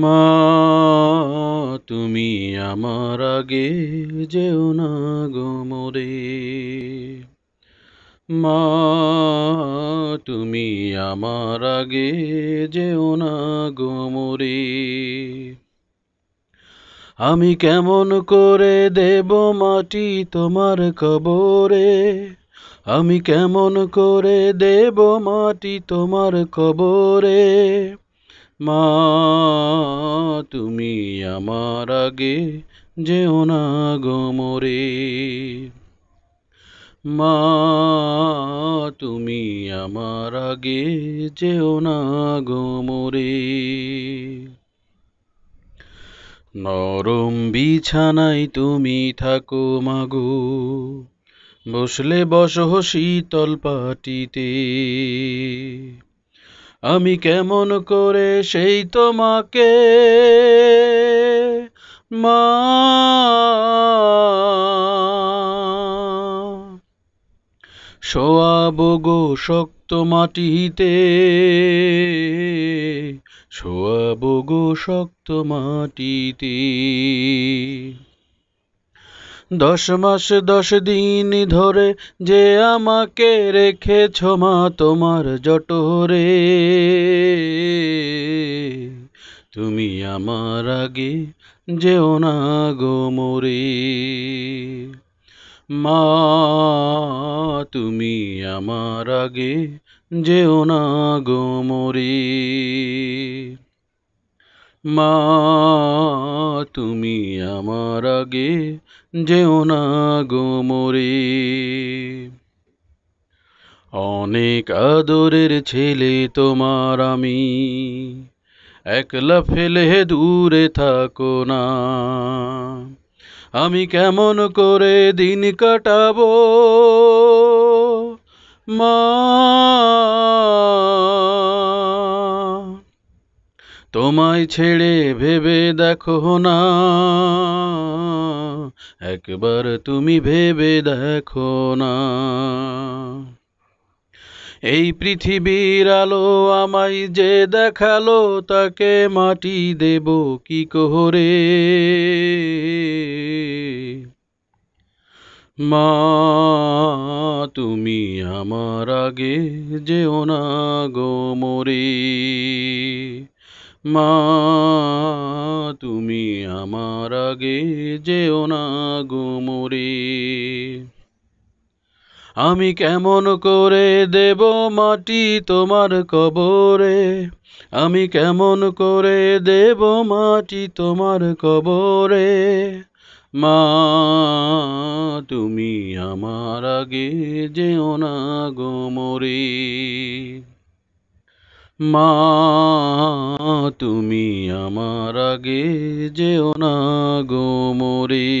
মা তুমি আমার আগে যেও না গোমরে মা তুমি আমার আগে যেও না গোমরে আমি কেমন করে দেব মাটি তোমার কবরে আমি কেমন করে দেব মাটি তোমার কবরে মা তুমি আমার আগে যেও না গোমরে মা তুমি আমার আগে যেও না গোমরে নরম বিছানায় তুমি থাকো মাগো বসলে বসহ শীতল পাটিতে আমি কেমন করে সেই তোমাকে মা শোয়াব গো শক্ত মাটিতে শোয়াব গো শক্ত মাটিতে দশ মাস দশ দিন ধরে যে আমাকে রেখেছ মা তোমার জটরে তুমি আমার আগে যেও না গো মরে মা তুমি আমার আগে যেও না গো মরে মা তুমি আমার আগে যেও না গো অনেক আদরের ছেলে তোমার আমি একলা ফেলে দূরে থাকো না আমি কেমন করে দিন কাটাবো মা তোমায় ছেড়ে ভেবে দেখো না একবার তুমি ভেবে দেখো না এই পৃথিবীর আলো আমায় যে দেখালো তাকে মাটি দেব কি করে মা তুমি আমার আগে যেও না গো মরে মা তুমি আমার আগে যেও না গুমুরি আমি কেমন করে দেব মাটি তোমার কবরে আমি কেমন করে দেব মাটি তোমার কবরে মা তুমি আমার আগে যেও না গুমুরি মা তুমি আমার আগে যেও না গো মোরে